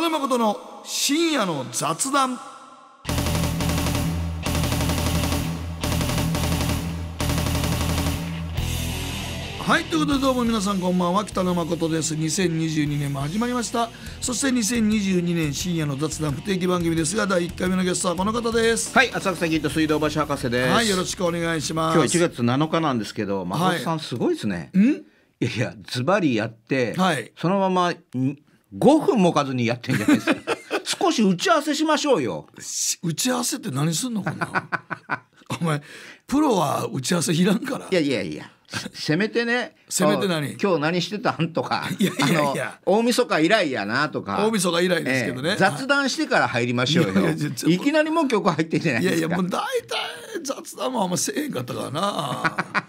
沼ことの深夜の雑談はいということでどうも皆さんこんばんは北野誠です2022年も始まりましたそして2022年深夜の雑談不定期番組ですが第1回目のゲストはこの方ですはい浅草キッド水道橋博士ですはいよろしくお願いします今日1月7日なんですけど誠さんすごいですね、はい、んいやいやズバリやって、はい、そのまま5分もかずにやってんじゃないですか 少し打ち合わせしましょうよ打ち合わせって何すんのかな お前プロは打ち合わせいらんからいやいやいやせめてねせめて何今日何してたんとかいやいやいや大晦日以来やなとか大晦日以来ですけどね、ええ、雑談してから入りましょうよいきなりもう曲入ってんじゃないですかいやいやもう大体雑談もあんませえへんかったから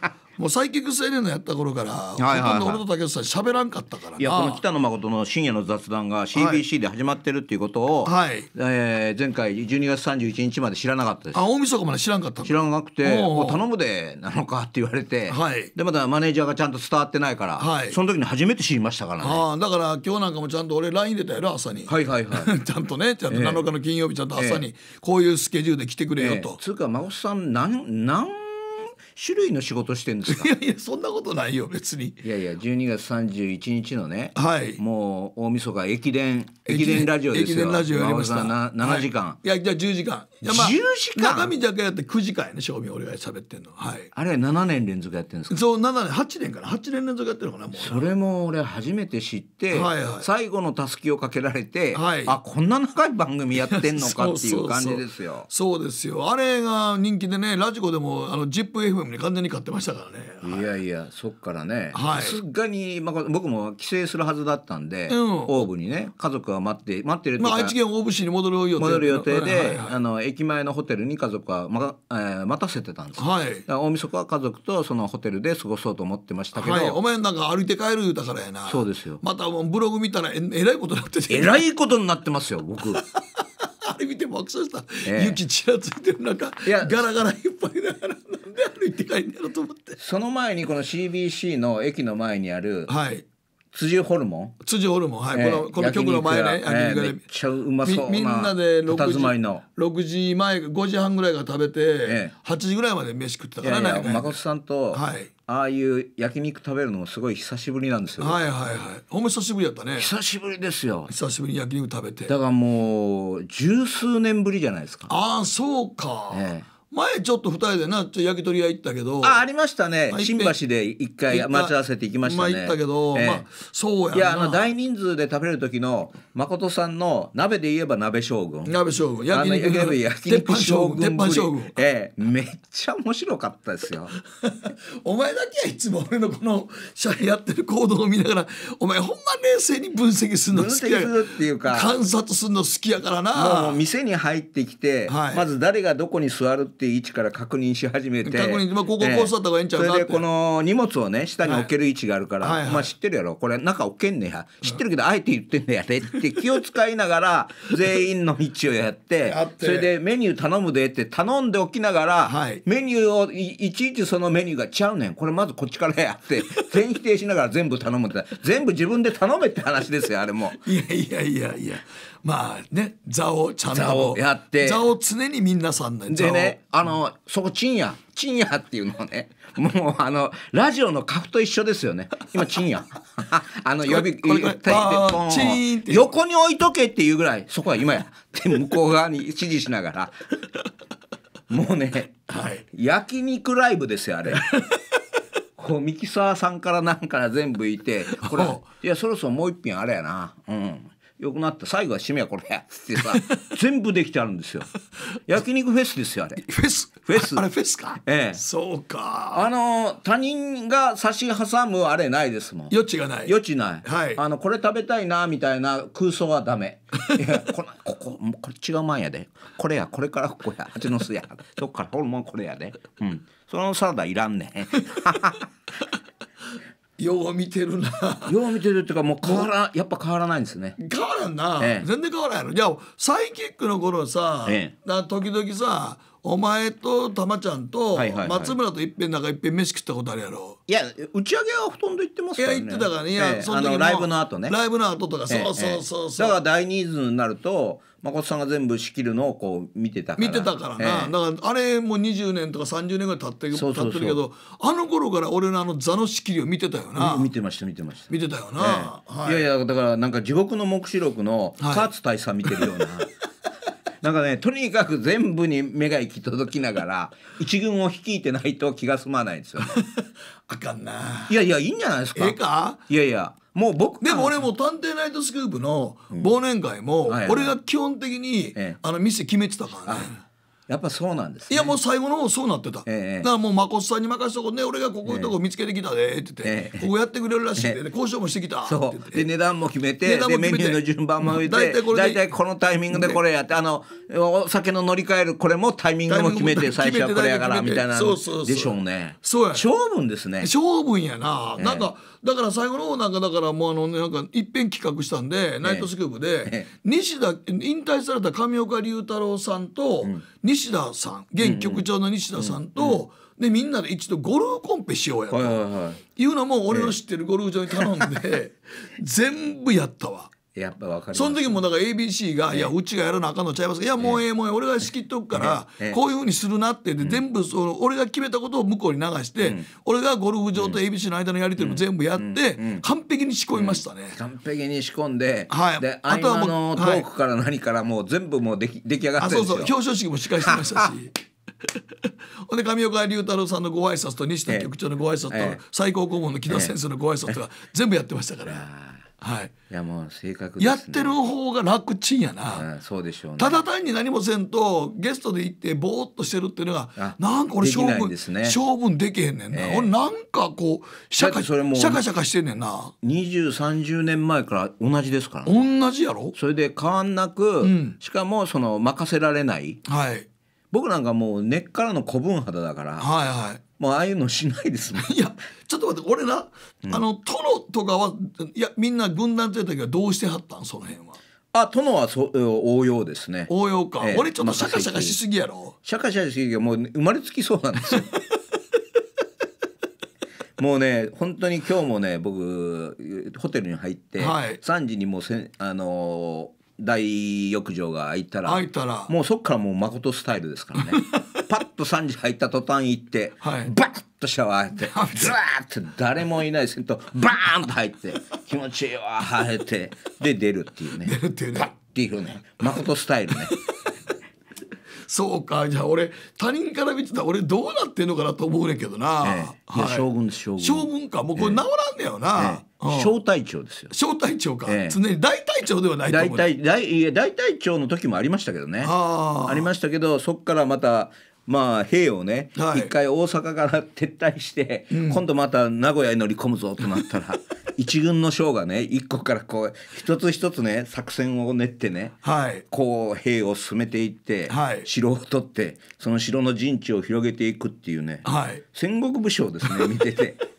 なもうサイキック青年のやった頃から、はいはいはい、俺と竹内さん喋らんかったからいやこの北野誠の深夜の雑談が CBC で始まってるっていうことを、はい、えー、前回12月31日まで知らなかったですあ大晦日まで知らんかった知らなくて「頼むで」なのかって言われて、はい、でまだマネージャーがちゃんと伝わってないから、はい、その時に初めて知りましたからねあだから今日なんかもちゃんと俺 LINE 出たやろ朝にはいはいはい ちゃんとねちゃんと7日の金曜日ちゃんと朝にこういうスケジュールで来てくれよと、えー、つうか孫さんなんなん種類の仕事してんですかいやいやそんなことないよ別にいやいや十二月三十一日のね、はい、もう大晦日駅伝駅伝ラジオですよ駅伝ラジオやりましたな7時間、はい、いやじゃ十時間いまあ、時間中身だけやって九時間やね正味俺が喋ってんのはいあれ七年連続やってるんですかそう七年八年から八年連続やってるのかなもうそれも俺初めて知って、はいはい、最後のたすきをかけられて、はい、あこんな長い番組やってんのかっていう感じですよそうですよあれが人気でねラジコでもあのジップ f m に完全に勝ってましたからね、い、やいやそっからねさすがに、まあ、僕も帰省するはずだったんで、うん、大ブにね家族は待って待ってるってまあ、愛知県大府市に戻る予定戻る予定で、あの駅前のホテルに家族はま、えー、待たせてたんです、はい、大晦日は家族とそのホテルで過ごそうと思ってましたけど、はい、お前なんか歩いて帰る言たからやなそうですよまたブログ見たらええらいことになっててえらいことになってますよ僕 あれ見て爆笑した、ええ、雪ちらついてる中いやガラガラいっぱいながらなんで歩いて帰んやろと思ってその前にこの CBC の駅の前にある、はい、辻ホルモン辻ホルモンはい、えー、このこの曲の前ね、焼きめっちゃうまそうみんなで6時の6時前5時半ぐらいから食べて、えー、8時ぐらいまで飯食ってたからね誠さんと、はい、ああいう焼肉食べるのもすごい久しぶりなんですよはいはいはいほんま久しぶりやったね久しぶりですよ久しぶりに焼肉食べてだからもう十数年ぶりじゃないですかああそうか、えー前ちょっと二人でなちょ焼き鳥屋行ったけどあありましたね、新橋で一回待ち合わせて行きましたね、行ったけど、えー、まあそうやいやあの大人数で食べる時の誠さんの鍋で言えば鍋将軍鍋将軍焼き肉焼肉将軍鉄板将軍ええー、めっちゃ面白かったですよ お前だけはいつも俺のこのやってる行動を見ながらお前ほんま冷静に分析するの好きやっていうか観察するの好きやからなもう店に入ってきて、はい、まず誰がどこに座るってって位置から確認し始めて確認、まあ、こここうした方がいいんちゃうかそれでこの荷物をね下に置ける位置があるから、はいはいはい、まあ知ってるやろこれ中置けんねや知ってるけどあえて言ってんねやでって気を使いながら 全員の位置をやってそれでメニュー頼むでって頼んでおきながら、はい、メニューをいちいちそのメニューがちゃうねんこれまずこっちからやって 全否定しながら全部頼むって全部自分で頼めって話ですよあれも。いやいやいやいやまあね座をちゃんとやって座を常に皆さんねでねあのそこチンヤチンヤっていうのをねもうあのラジオのカフと一緒ですよね今チンヤ あの呼びこったれチン横に置いとけっていうぐらいそこは今やで向こう側に指示しながらもうね、はい、焼肉ライブですよあれ。こうミキサーさんからなんから全部いてこれいやそろそろもう一品あれやな、うん、よくなった最後は締めはこれやってさ 全部できてあるんですよ 焼肉フェスですよあれフェスフェスあれフェスかええそうかあの他人が差し挟むあれないですもん余地がない余地ない、はい、あのこれ食べたいなみたいな空想はダメいや ここここれ違うもんやでこれやこれからここや蜂の巣やどっからホルモンこれやでうんそのサラダいらんねんよう見てるなよう見てるっていうかもう変わらやっぱ変わらないんですね変わらんな、ええ、全然変わらんやろじゃあサイキックの頃さ、ええ、だ時々さお前とたまちゃんと松村といっぺんなんかいっぺん飯食ったことあるやろいや打ち上げはほとんど行ってますからねいや行ってたからねいや、ええ、その時のライブの後ねライブの後とか、え、そうそうそうそうだから第二図になると誠さんが全部仕切るのをこう見てたから見てたからな、だからあれもう20年とか30年ぐらい経ってそうってるけどあの頃から俺のあの座の仕切りを見てたよな見てました見てました見てたよな、はい、いやいやだからなんか地獄の黙示録の勝大佐見てるような、は いなんかねとにかく全部に目が行き届きながら 一軍を率いてないと気が済まないですよ、ね、あかんないやいやいいんじゃないですかええかいやいやもう僕でも俺も「探偵ナイトスクープ」の忘年会も俺が基本的にあの店決めてたからね、やっぱそうなんです、ね、いやもう最後の方そうなってた、ええ、だからもう真琴さんに任せとこね俺がここいうとこ見つけてきたでって言って、え、ここやってくれるらしいで、ね、交渉もしてきたって言ってで値段も決めてでメニューの順番も見て、うん、大体このタイミングでこれやってあのお酒の乗り換えるこれもタイミングも決めて最初はこれやからみたいなでしょうねそうや性分ですね性分やな、なんかだから最後の方なんかだからもうあの、ね、なんかいっぺん企画したんで、ナイトスクープで、西田引退された上岡龍太郎さんと、西田さん現局長の西田さんと、でみんなで一度ゴルフコンペしようやと、いいうのも俺の知ってるゴルフ場に頼んで、全部やったわ。やっぱわかるその時もだから ABC が「いやうちがやらなあかんのちゃいますかいやもうええもうええ俺が仕切っとくからこういうふうにするな」ってで全部その俺が決めたことを向こうに流して俺がゴルフ場と ABC の間のやり取りも全部やって完璧に仕込みましたね完璧に仕込んでであとはもうトークから何からもう全部もう出来上がってるんですよ表彰式も司会してましたし ほんで上岡龍太郎さんのご挨拶と西田局長のご挨拶と最高顧問の木田先生のご挨拶が全部やってましたから。はい、いやもう正確、ね、やってる方が楽ちんやな、そうでしょう、ね、ただ単に何もせんとゲストで行ってぼーっとしてるっていうのがなんか俺勝負で、ね、勝負できへんねんな、えー、俺なんかこうシャカシャカしてんねんな2030年前から同じですから、ね、同じやろそれで変わんなく、うん、しかもその任せられない、はい、僕なんかもう根っからの古文肌だから、はいはい、もうああいうのしないですもん。いやちょっと待って俺な、うん、あの殿とかはいやみんな軍団って言った時はどうしてはったんその辺は。あ殿はそ応用ですね。応用か、ええ、俺ちょっとシャカシャカしすぎやろ。シャカシャカしすぎやもう生まれつきそうなんですよ。もうね本当に今日もね僕ホテルに入って、はい、3時にもうせあのー大浴場が開いたら開いたらもうそっからもう誠スタイルですからね パッと3時入った途端行って、はい、バッとシャワー入ってずワーって誰もいないせんとバーンと入って気持ちいいわ晴れてで出るっていうね出るっていうねパッっていうね誠スタイルねそうかじゃあ俺他人から見てたら俺どうなってんのかなと思うねんけどな、ええはい、将軍です将軍将軍かもうこれ治らんねよな、えええ、小隊長ですよ小隊長か、常に大隊長ではないと思う大隊大いや大隊長の時もありましたけどねありましたけどそこからまたまあ兵をね一、はい、回大阪から撤退して、うん、今度また名古屋に乗り込むぞとなったら 一軍の将がね一個からこう一つ一つね作戦を練ってね、はい、こう兵を進めていって、はい、城を取ってその城の陣地を広げていくっていうね、戦国武将ですね見てて。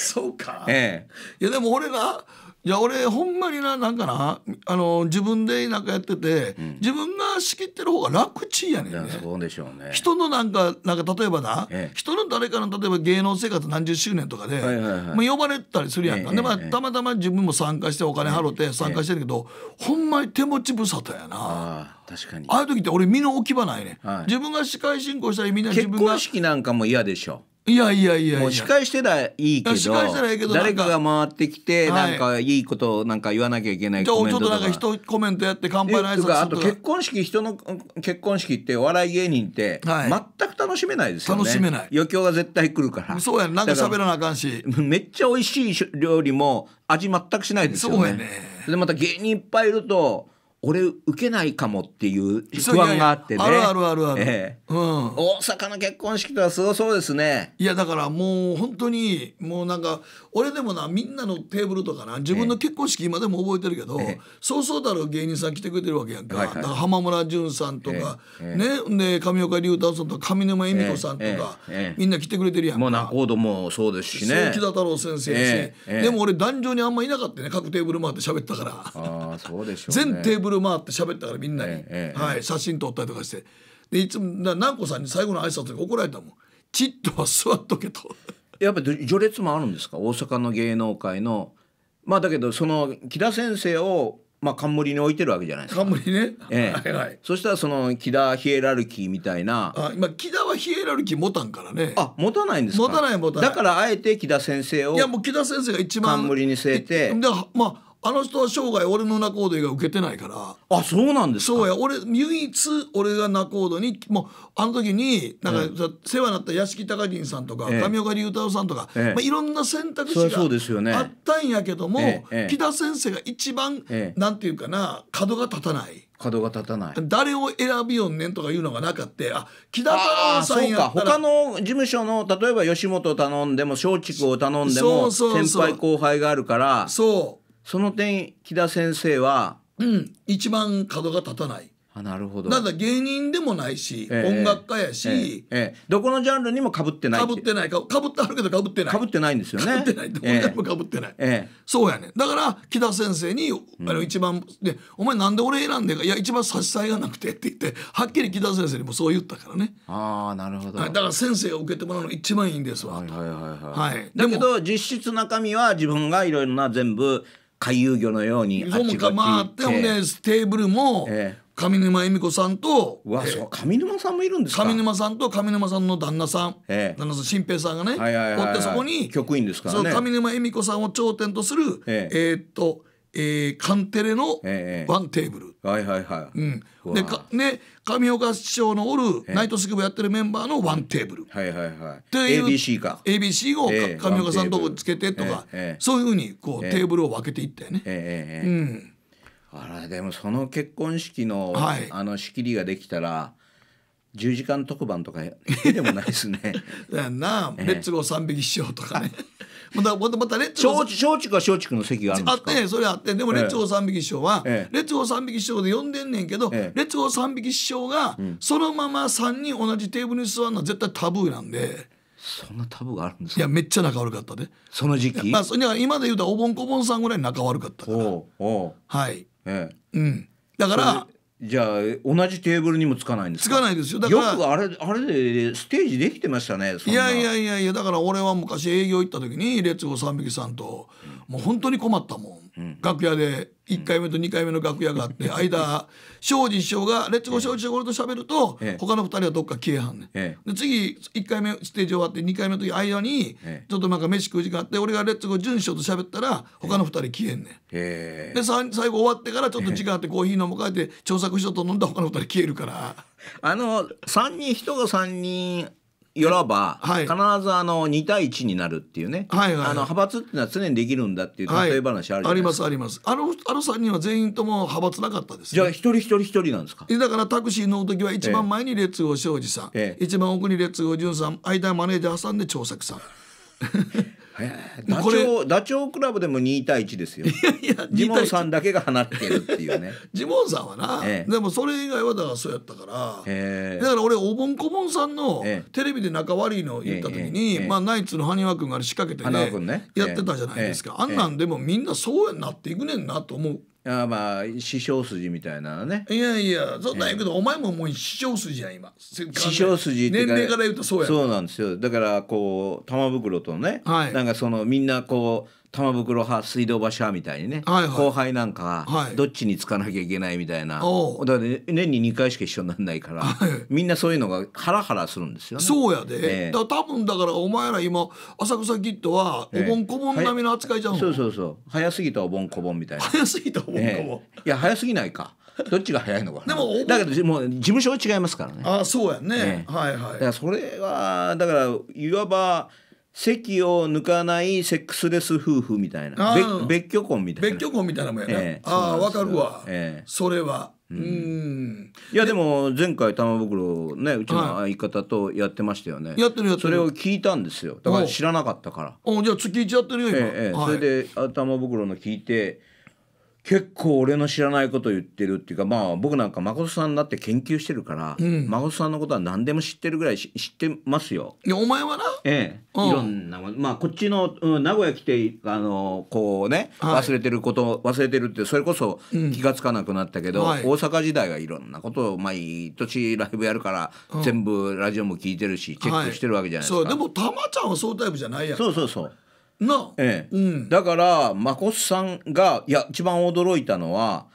そうか、ええ、いやでも俺がいや俺ほんまにななんかなあの自分でなんかやってて、うん自分が仕切ってる方が楽ちんやねんねそうでしょうね。人のなんかなんか例えばな、ええ人の誰かの例えば芸能生活何十周年とかで、はいはいはいまあ、呼ばれたりするやんか、ええでまあ、たまたま自分も参加してお金払って参加してるけど、ほんまに手持ち無沙汰やなああ確かにあ。いう時って俺身の置き場ないねん、はい自分が司会進行したりみんな自分が婚式なんかも嫌でしょ。いやいやいやもう司会してたらいいけど誰かが回ってきてなんかいいことなんか言わなきゃいけないコメントとかちょっとなんか人コメントやって乾杯の挨拶とかあと結婚式人の結婚式ってお笑い芸人って全く楽しめないですよね楽しめない余興が絶対来るからそうやなんか喋らなあかんしめっちゃ美味しい料理も味全くしないですよねそうやねでまた芸人いっぱいいると俺受けないかもっていう不安があってねあるあるあるある、ええ、うん、大阪の結婚式とはすごそうですねいやだからもう本当にもうなんか俺でもなみんなのテーブルとかな自分の結婚式今でも覚えてるけど、え、そうそうだろう芸人さん来てくれてるわけやんか,、はいはい、か浜村淳さんとか、ねで上岡龍太さんとか上沼恵美子さんとか、みんな来てくれてるやんかもう仲人もそうですしね木田太郎先生やし、でも俺壇上にあんまいなかったね各テーブル回って喋ったからあそうでしょう、ね、全テーブルぐる回って喋ったからみんなに、ええ、はい、写真撮ったりとかしてでいつも南光さんに最後の挨拶で怒られたもん「ちっとは座っとけ」と。やっぱり序列もあるんですか大阪の芸能界のまあだけどその木田先生をまあ冠に置いてるわけじゃないですか。冠ね。ええ、はいはい。そしたらその木田ヒエラルキーみたいな。あ、今木田はヒエラルキー持たんからね。あ、持たないんですか。持たない持たない。だからあえて木田先生を。いやもう木田先生が一番冠に据えて。で、まああの人は生涯俺の仲人が受けてないからあそうなんですそうや俺唯一俺が仲人にもうあの時になんか、世話になった屋敷隆人さんとか、神、え、上岡龍太郎さんとか、ええ、まあ、いろんな選択肢があったんやけども、ね、木田先生が一番、えなんていうかな角が立たない。角が立たない誰を選びよんねんとかいうのがなかってあ木田太郎さんやったら他の事務所の例えば吉本頼んでも松竹を頼んでもそそうう先輩後輩があるからそうその点木田先生はうん一番角が立たないあなるほどなんだ芸人でもないし、えー、音楽家やし、えーえー、どこのジャンルにもかぶってないかぶってないかぶってあるけどかぶってないかぶってないんですよねかぶってないどこにもかぶってない、えー、そうやねだから木田先生に、あの一番で「お前なんで俺選んでんかいや一番差し支えがなくて」って言ってはっきり木田先生にもそう言ったからねああなるほど、はい、だから先生を受けてもらうの一番いいんですわはいはいはいはい、はい、だけど実質中身は自分がいろいろな全部回遊魚のようにあっちこっち行ってほんでテーブルも、ええ上沼恵美子さんと、えー、上沼さんもいるんです上沼さんと上沼さんの旦那さん、旦那さん新平さんがね、はいはおってそこに局員ですから、ね、上沼恵美子さんを頂点とする、えっとえー、カンテレのワンテーブル。はいはいはい。うん、でかね上岡市長のおるナイトスケボやってるメンバーのワンテーブル。はいはいはい。という ABC か。ABC を上岡さんとこつけてとか、そういうふうにこう、テーブルを分けていったよね。うんあらでもその結婚式の、はい、あの仕切りができたら10時間特番とかでもないですね。なあ、レッツゴー3匹しようとかね。またまたまた松竹は松竹の席があるんですかあってそれあってでも列王三匹師匠は、ええ、列王三匹師匠で呼んでんねんけど、ええ、列王三匹師匠が、そのまま3人同じテーブルに座るのは絶対タブーなんで。そんなタブーがあるんですか。いやめっちゃ仲悪かったで。その時期。まあそ今で言うとおぼんこぼんさんぐらい仲悪かったから。はい。ええ、うん。だからじゃあ同じテーブルにもつかないんですつかないですよだからくあれあれでステージできてましたねいやいやいやいやだから俺は昔営業行った時にレッツゴー三匹さんと、もう本当に困ったもん、楽屋で1回目と2回目の楽屋があって間庄司師匠が「レッツゴー庄司師匠俺と喋ると他の2人はどっか消えはんねん」で次1回目ステージ終わって2回目の時間にちょっとなんか飯食う時間あって俺が「レッツゴー淳師匠と喋ったら他の2人消えんねんで最後終わってからちょっと時間あってコーヒー飲もうかって調査師匠と飲んだ他の2人消えるから。あの3人人が3人よらば、はい、必ずあの2対1になるっていうね、はいはいあの派閥っていうのは常にできるんだっていう例え話あるじゃないですか、はい、ありますありますあのあの3人は全員とも派閥なかったです、ね、じゃあ一人一人一人なんですかだからタクシー乗る時は一番前に列郷庄司さん、ええ、一番奥に列郷淳さん間マネージャーさんで長作さんダチョウダチョウクラブでも2対1ですよいやいやジモンさんだけが放ってるっていうね ジモンさんはな、ええ、でもそれ以外はだからそうやったから、えだから俺おぼんこぼんさんのテレビで仲悪いの言った時に、えまあ、ナイツの埴輪君があれ仕掛けてね、ね、やってたじゃないですか、あんなんでもみんなそうやなっていくねんなと思うあまあ師匠筋みたいなねいやいやそんなんやけど、お前ももう師匠筋やん今師匠筋年齢から言うとそうやそうなんですよだからこう玉袋とね、はい、なんかそのみんなこう玉袋派水道橋派みたいにね、はいはい、後輩なんかどっちにつかなきゃいけないみたいな、はい、だって年に2回しか一緒にならないから、はい、みんなそういうのがハラハラするんですよね。そうやで、えー、だ多分だからお前ら今浅草キッドはお盆こぼん並みの扱いじゃん、えー、そうそうそう早すぎたお盆こぼんみたいな早すぎたお盆こぼん、えー、いや早すぎないか。どっちが早いのかでもだけどもう事務所は違いますからね。あそうやね、はいはい。だからそれはだからいわば席を抜かないセックスレス夫婦みたいな別居婚みたいな別居婚みたいなもんやな、ええ、ああ分かるわ、え、それはうんいやでも前回玉袋ねうちの相方とやってましたよね、はい、やってるやつ。それを聞いたんですよだから知らなかったからおじゃあ月1やってるよ今、ええ、それで、は玉袋の聞いて結構俺の知らないこと言ってるっていうかまあ僕なんか誠さんだって研究してるから、うん、誠さんのことは何でも知ってるぐらい知ってますよ。いやお前はな、ええ、いろんなまあこっちの、うん、名古屋来てあのこうね、忘れてること忘れてるってそれこそ気が付かなくなったけど、うんはい、大阪時代はいろんなことを毎年ライブやるから、全部ラジオも聞いてるしチェックしてるわけじゃないですか。はい、そうでもたまちゃんはそうタイプじゃないやんそうそうそうなええうん、だから真琴さんがいや一番驚いたのは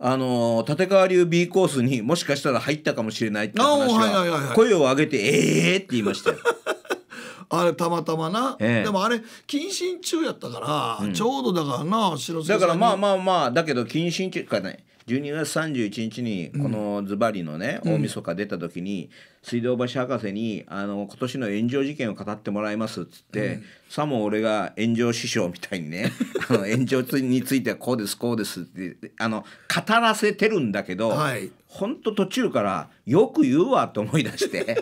あの立川流 B コースにもしかしたら入ったかもしれないって話は声を上げて「ええー!」って言いましたよ。あれたまたまな、ええ、でもあれ謹慎中やったから、うん、ちょうどだからな白瀬さんだからまあまあまあだけど謹慎中かね12月31日にこのズバリのね、うん、大晦日出た時に、水道橋博士にあの今年の炎上事件を語ってもらいますっつって、うん、さも俺が炎上師匠みたいにね あの炎上についてはこうですこうですってあの語らせてるんだけど、はい、ほんと途中からよく言うわと思い出して。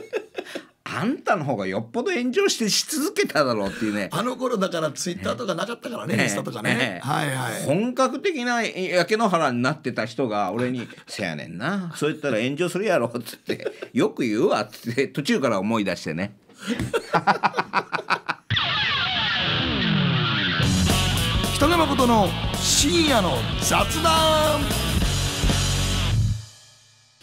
あんたの方がよっぽど炎上してし続けただろうっていうねあの頃だからツイッターとかなかったからね、インスタとかね、はいはい、本格的な焼け野原になってた人が俺に「せやねんな そう言ったら炎上するやろ」っつって「よく言うわ」っって途中から思い出してね。北野誠の深夜の雑談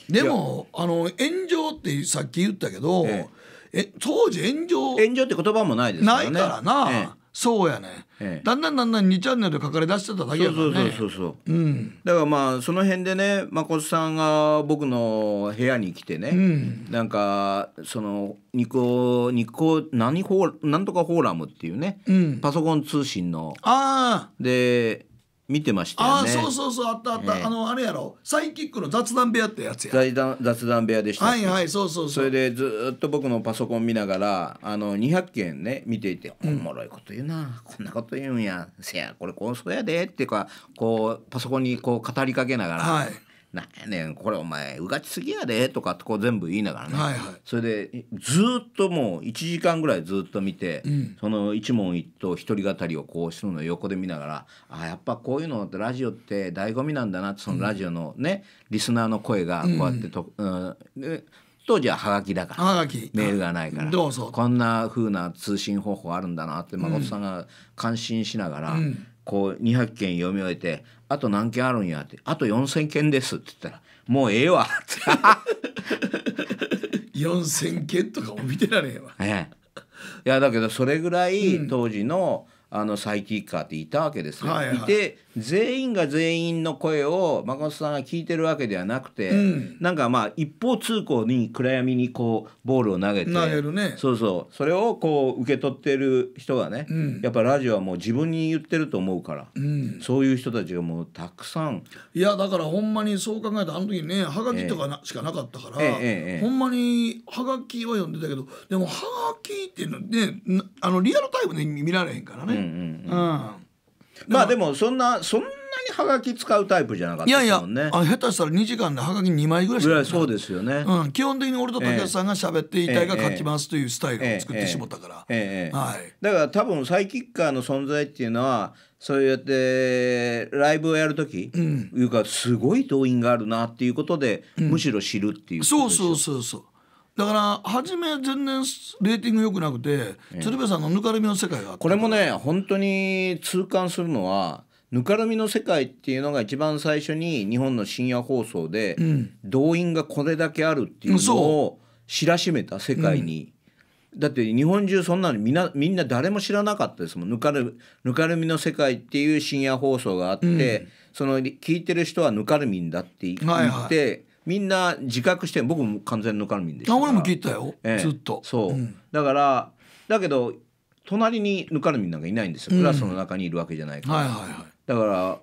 でもあの炎上ってさっき言ったけど、ええ、え当時炎上炎上って言葉もないですからねないからな、ええ、そうやね、ええ、だんだんだんだん2チャンネルで書かれ出してただけやからねそうそうそうそう、うん、だからまあその辺でね誠さんが僕の部屋に来てね、うん、なんかそのニコニコ何フォなんとかフォーラムっていうね、うん、パソコン通信のああで見てましたよねあそうそうそうあったあった、えー、あのあれやろサイキックの雑談部屋ってやつや雑談雑談部屋でしたはいはいそうそうそれでずっと僕のパソコン見ながらあの200件ね見ていて、うん、おもろいこと言うなこんなこと言うんやせやこれこうそうやでっていうかこうパソコンにこう語りかけながら、はい「なねんこれお前うがちすぎやで」とかってこう全部言いながらね、はいはい、それでずっともう1時間ぐらいずっと見て、うん、その一問一答一人語りをこうするの横で見ながらあやっぱこういうのってラジオって醍醐味なんだなってそのラジオのね、うん、リスナーの声がこうやってと、うん、うん当時はハガキだからはがきメールがないからどうぞこんな風な通信方法あるんだなって誠さんが感心しながら、こう200件読み終えてあと何件あるんや」って「あと4,000件です」って言ったら「もうええわ」って4,000件とかも見てられへんわ。ええ、いやだけどそれぐらい当時の、うんあのサイキッカーっていたわけですよ。はいはい、いて全員が全員の声を誠さんが聞いてるわけではなくて、うん、なんかまあ一方通行に暗闇にこうボールを投げて投げる、ね、そうそうそれをこう受け取ってる人がね、うん、やっぱラジオはもう自分に言ってると思うから、うん、そういう人たちがもうたくさんいやだからほんまにそう考えたあの時ねはがきとかな、えー、しかなかったから、えーえー、ほんまにはがきは読んでたけどでもはがきっていうのねあのリアルタイムで見られへんからね。まあでもそんなそんなにはがき使うタイプじゃなかったいやいやあ下手したら2時間ではがき2枚ぐらいしかそうですよね、うん、基本的に俺と竹田さんが喋って遺体が書きますというスタイルを作ってしもたから、はい、だから多分サイキッカーの存在っていうのはそうやってライブをやる時、うん、いうかすごい動員があるなっていうことで、むしろ知るっていうそうそうそうそうだから初め全然レーティング良くなくて、鶴瓶さんのぬかるみの世界がこれもね本当に痛感するのはぬかるみの世界っていうのが一番最初に日本の深夜放送で、うん、動員がこれだけあるっていうのを知らしめた世界に、うん、だって日本中そんなのみんなみんな誰も知らなかったですもんぬかるぬかるみの世界っていう深夜放送があって、うん、その聞いてる人はぬかるみんだって言って。はいはいみんな自覚して僕も完全ぬかるみんでしたあ俺も聞いたよ、ええ、ずっとそう、うん、だからだけど隣にぬかるみなんかいないんですよ、うん、クラスの中にいるわけじゃないから、はいはいはい、だから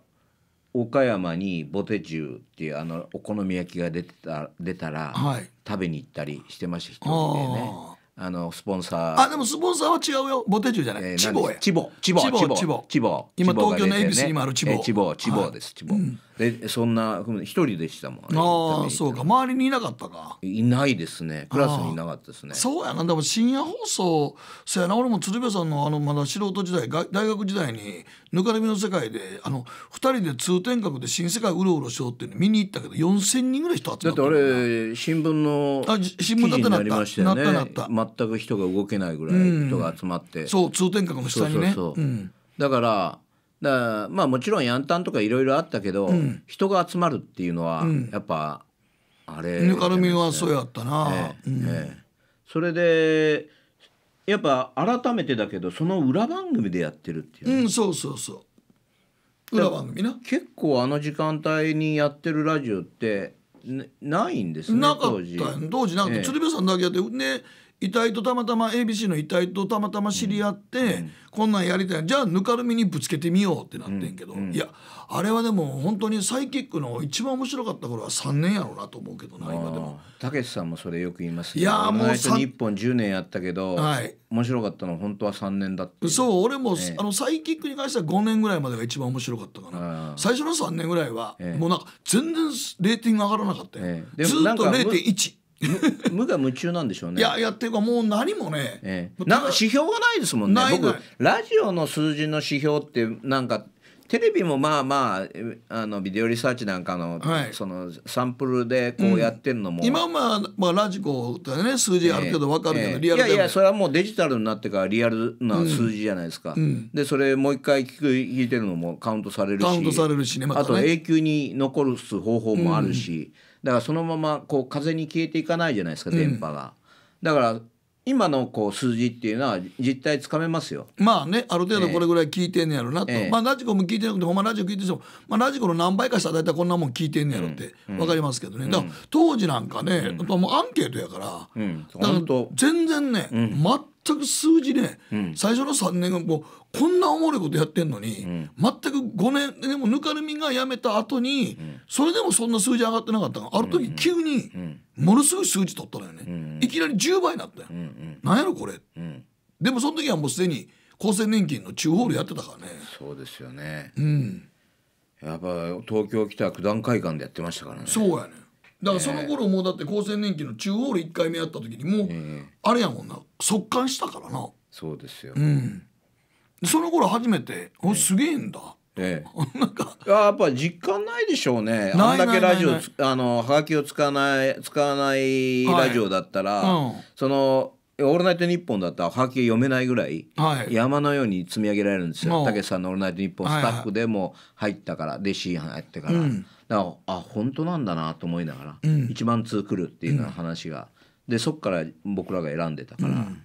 岡山にボテジュっていうあのお好み焼きが出てた出たら、はい、食べに行ったりしてました人でねあのスポンサーあでもスポンサーは違うよボテジュじゃない、えー、チボやチボチボチボチボ今東京の恵比寿にもあるチボチボチボです、はい、チボ、うん、えそんな一人でしたもんああそうか周りにいなかったかいないですねクラスにいなかったですねそうやなでも深夜放送そうやな俺も鶴瓶さんのあのまだ素人時代大学時代にぬかるみの世界であの2人で通天閣で新世界うろうろしようっていうの見に行ったけど4,000人ぐらい人集まっただって俺新聞の新聞だってなりましたよねなったなった全く人が動けないぐらい人が集まって、うん、そう通天閣の下にねだからだまあもちろんヤンタンとかいろいろあったけど、うん、人が集まるっていうのはやっぱ、あれ、ぬかるみはそうやったな、ええ、うんえ、それでやっぱ改めてだけどその裏番組でやってるっていう、ね、うんそうそうそう裏番組な結構あの時間帯にやってるラジオってないんですねなかった当時なか鶴瓶さんだけやってね遺体とたまたま ABC の遺体とたまたま知り合って、うん、こんなんやりたいじゃあぬかるみにぶつけてみようってなってんけど、うん、いやあれはでも本当にサイキックの一番面白かった頃は3年やろうなと思うけどな今でも。たけしさんもそれよく言いますいやもう1本10年やったけど、はい、面白かったの本当は3年だってそう俺も、ね、あのサイキックに関しては5年ぐらいまでが一番面白かったかな最初の3年ぐらいは、ええ、もうなんか全然レーティング上がらなかったよ、ええ、ずっと0.1。無我夢中なんでしょうねいやいやっていうかもう何もね、ええ、なんか指標がないですもんね僕ラジオの数字の指標ってなんかテレビもまあまああのビデオリサーチなんかのはい、そのサンプルでこうやってるのも、うん、今は、まあ、まあラジコってね数字あるけど分かるけど、えリアルでいやいやそれはもうデジタルになってからリアルな数字じゃないですか、うんうん、でそれもう一回聞く聞いてるのもカウントされるしカウントされるしね、まね、あと永久に残す方法もあるし、だからそのままこう風に消えていかないじゃないですか電波が、うん、だから今のこう数字っていうのは実態つかめますよまあねある程度これぐらい聞いてんねやろなと、ええ、まあラジコも聞いてなくてほんまラジオ聞いてても、まあ、ラジコの何倍かしたら大体こんなもん聞いてんねやろって分かりますけどね、うん、だから当時なんかね、うん、もうアンケートやから、うん、だから全然ね、うん、全全く数字で、うん、最初の3年がもうこんなおもろいことやってんのに、うん、全く5年でもぬかるみが辞めた後に、うん、それでもそんな数字上がってなかったある時急にものすごい数字取ったのよね、いきなり10倍になったよ、うん、なんやろこれ、でもその時はもうすでに厚生年金の中ホールやってたからね、そうですよねうんやっぱ東京来た九段会館でやってましたからねそうやねだからその頃もうだって厚生年金の中央で1回目やった時にもうあれやもんな速乾したからなそうですよ、うん、その頃初めて「おすげえんだ」ええ、やっぱ実感ないでしょうねあんだけラジオあのはがきを使わない使わないラジオだったら、はい、その「オールナイトニッポン」だったらはがき読めないぐらい、はい、山のように積み上げられるんですよたけしさんの「オールナイトニッポン」スタッフでも入ったから、はいはでってから。うんだからあ本当なんだなと思いながら、うん、1万通来るっていうような話が、うん、でそっから僕らが選んでたから、うん、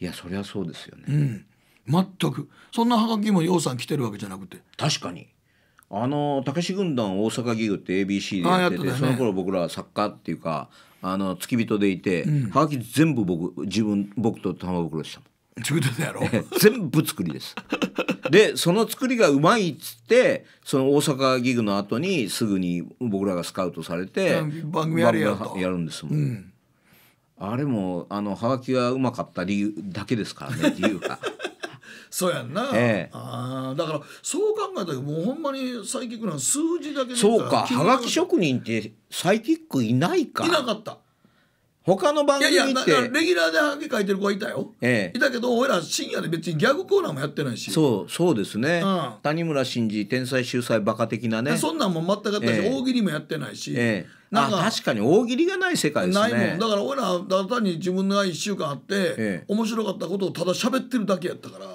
いやそりゃそうですよね、全くそんなはがきもようさん来てるわけじゃなくて確かにあのたけし軍団大阪ギグって ABC でやってて、ね、その頃僕らは作家っていうかあの付き人でいて、はがき全部僕自分僕と玉袋でしたもん全部作りですでその作りがうまいっつってその大阪ギグの後にすぐに僕らがスカウトされて番組やるやるんですもん、うん、あれもあのハガキがうまかった理由だけですからね 理由が。そうやんな、ええ、あだからそう考えたけもうほんまにサイキックなん数字だけそうかはがき職人ってサイキックいないかいなかった他の番組っていやいやレギュラーでハゲ書いてる子はいたよ、ええ、いたけど俺ら深夜で別にギャグコーナーもやってないしそうそうですね、うん、谷村新司天才秀才バカ的なねそんなんも全くあったし、え、大喜利もやってないし、なんか確かに大喜利がない世界ですねないもんだから俺らただ単に自分が1週間あって、面白かったことをただ喋ってるだけやったから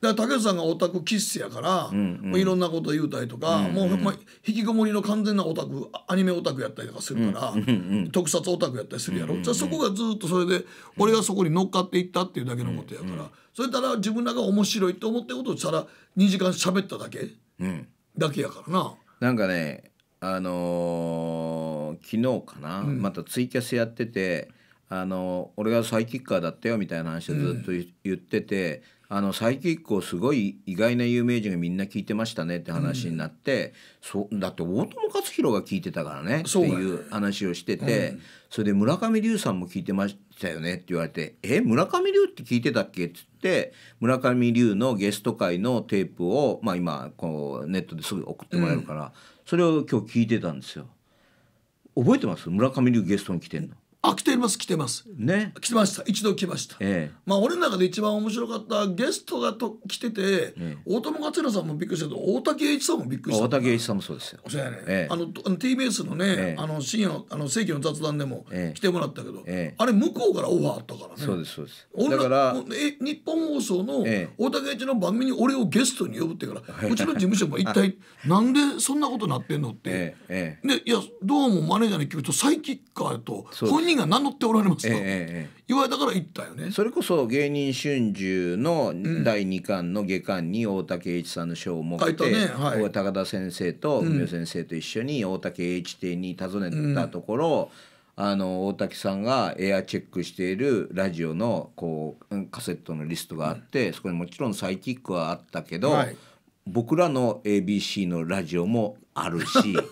だから竹内さんがオタク気質やから、うんうん、いろんなこと言うたりとか、うんうん、もう、まあ、引きこもりの完全なオタクアニメオタクやったりとかするから、うんうんうん、特撮オタクやったりするやろ、うんうん、じゃそこがずっとそれで俺がそこに乗っかっていったっていうだけのことやから、うんうん、それたら自分らが面白いと思ってることをしたら2時間喋っただけ、うん、だけやからな。なんかねあのー、昨日かな、うん、またツイキャスやってて。あの俺がサイキッカーだったよみたいな話をずっと言ってて、あの最近以降すごい意外な有名人がみんな聞いてましたねって話になって、うん、そだって大友克洋が聞いてたからねっていう話をしてて、うん、それで村上龍さんも聞いてましたよねって言われて「え村上龍って聞いてたっけ?」っつって村上龍のゲスト会のテープを、まあ、今こうネットですぐ送ってもらえるから、うん、それを今日聞いてたんですよ。覚えてます村上龍ゲストに来てんのあ来ています来てますね来てました一度来ました、ええ、まあ俺の中で一番面白かったゲストがと来てて、え、大友克洋さんもびっくりしたけど大竹栄一さんもびっくりした大竹栄一さんもそうですよそうやね、あの TBS のね、あの深夜のあの世紀の雑談でも来てもらったけど、あれ向こうからオファーあったからねそうですそうですだからえ日本放送の大竹栄一の番組に俺をゲストに呼ぶってから、うちの事務所も一体 なんでそんなことなってんのって、えでいやどうもマネージャーに聞くとサイキッカーと本人人が名乗っておられますと、ええ、言われたから行ったよねそれこそ芸人春秋の第2巻の下巻に大竹栄一さんの賞を持って、ねはい、高田先生と梅雄先生と一緒に大竹栄一邸に訪ねたところ、うん、あの大竹さんがエアチェックしているラジオのこうカセットのリストがあって、うん、そこにもちろんサイキックはあったけど、はい、僕らの ABC のラジオもあるし。